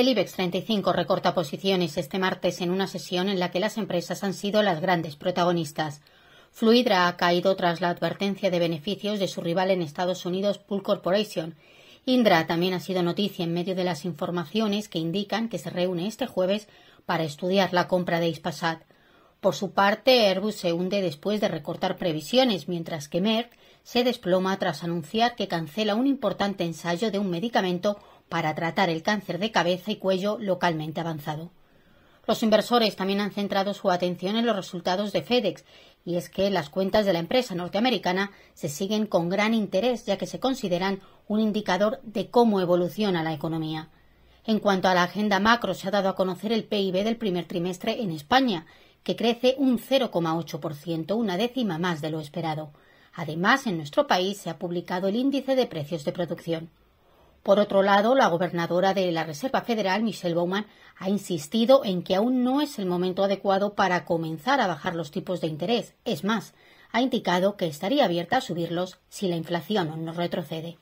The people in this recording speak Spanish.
El IBEX 35 recorta posiciones este martes en una sesión en la que las empresas han sido las grandes protagonistas. Fluidra ha caído tras la advertencia de beneficios de su rival en Estados Unidos, Pool Corporation. Indra también ha sido noticia en medio de las informaciones que indican que se reúne este jueves para estudiar la compra de Ispasat. Por su parte, Airbus se hunde después de recortar previsiones, mientras que Merck se desploma tras anunciar que cancela un importante ensayo de un medicamento para tratar el cáncer de cabeza y cuello localmente avanzado. Los inversores también han centrado su atención en los resultados de FedEx, y es que las cuentas de la empresa norteamericana se siguen con gran interés ya que se consideran un indicador de cómo evoluciona la economía. En cuanto a la agenda macro, se ha dado a conocer el PIB del primer trimestre en España, que crece un 0,8%, una décima más de lo esperado. Además, en nuestro país se ha publicado el índice de precios de producción. Por otro lado, la gobernadora de la Reserva Federal, Michelle Bowman, ha insistido en que aún no es el momento adecuado para comenzar a bajar los tipos de interés. Es más, ha indicado que estaría abierta a subirlos si la inflación no retrocede.